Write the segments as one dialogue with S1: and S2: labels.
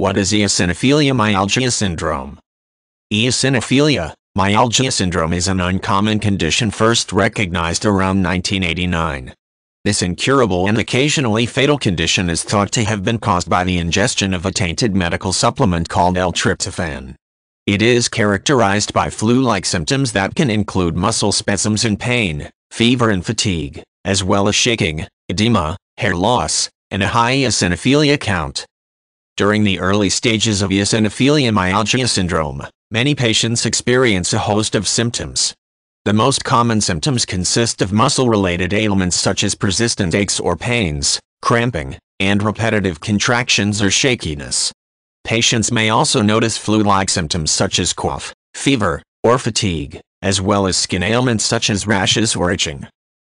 S1: What is eosinophilia myalgia syndrome? Eosinophilia myalgia syndrome is an uncommon condition first recognized around 1989. This incurable and occasionally fatal condition is thought to have been caused by the ingestion of a tainted medical supplement called L-tryptophan. It is characterized by flu-like symptoms that can include muscle spasms and pain, fever and fatigue, as well as shaking, edema, hair loss, and a high eosinophilia count. During the early stages of eosinophilia myalgia syndrome, many patients experience a host of symptoms. The most common symptoms consist of muscle-related ailments such as persistent aches or pains, cramping, and repetitive contractions or shakiness. Patients may also notice flu-like symptoms such as cough, fever, or fatigue, as well as skin ailments such as rashes or itching.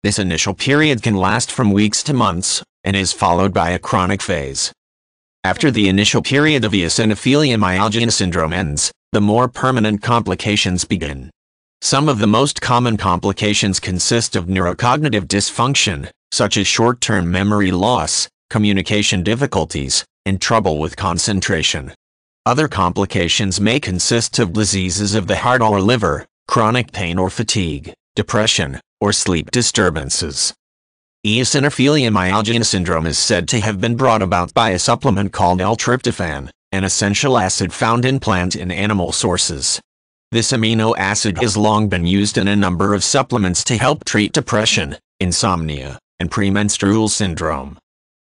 S1: This initial period can last from weeks to months, and is followed by a chronic phase. After the initial period of eosinophilia myalgia syndrome ends, the more permanent complications begin. Some of the most common complications consist of neurocognitive dysfunction, such as short-term memory loss, communication difficulties, and trouble with concentration. Other complications may consist of diseases of the heart or liver, chronic pain or fatigue, depression, or sleep disturbances. Eosinophilia myalgia syndrome is said to have been brought about by a supplement called L-tryptophan, an essential acid found in plant and animal sources. This amino acid has long been used in a number of supplements to help treat depression, insomnia, and premenstrual syndrome.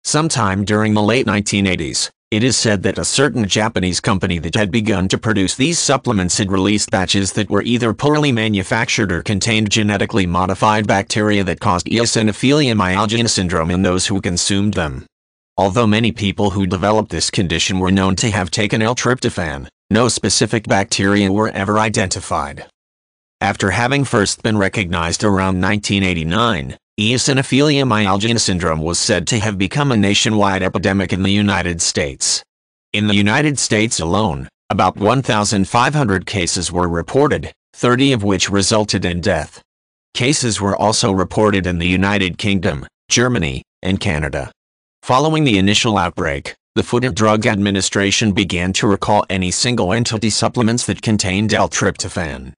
S1: Sometime during the late 1980s, it is said that a certain Japanese company that had begun to produce these supplements had released batches that were either poorly manufactured or contained genetically modified bacteria that caused eosinophilia myalgia syndrome in those who consumed them. Although many people who developed this condition were known to have taken L-tryptophan, no specific bacteria were ever identified. After having first been recognized around 1989, Eosinophilia myalgia syndrome was said to have become a nationwide epidemic in the United States. In the United States alone, about 1,500 cases were reported, 30 of which resulted in death. Cases were also reported in the United Kingdom, Germany, and Canada. Following the initial outbreak, the Food and Drug Administration began to recall any single entity supplements that contained L-tryptophan.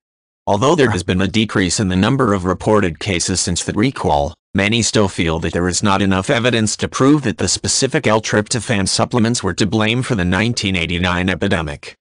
S1: Although there has been a decrease in the number of reported cases since the recall, many still feel that there is not enough evidence to prove that the specific L-tryptophan supplements were to blame for the 1989 epidemic.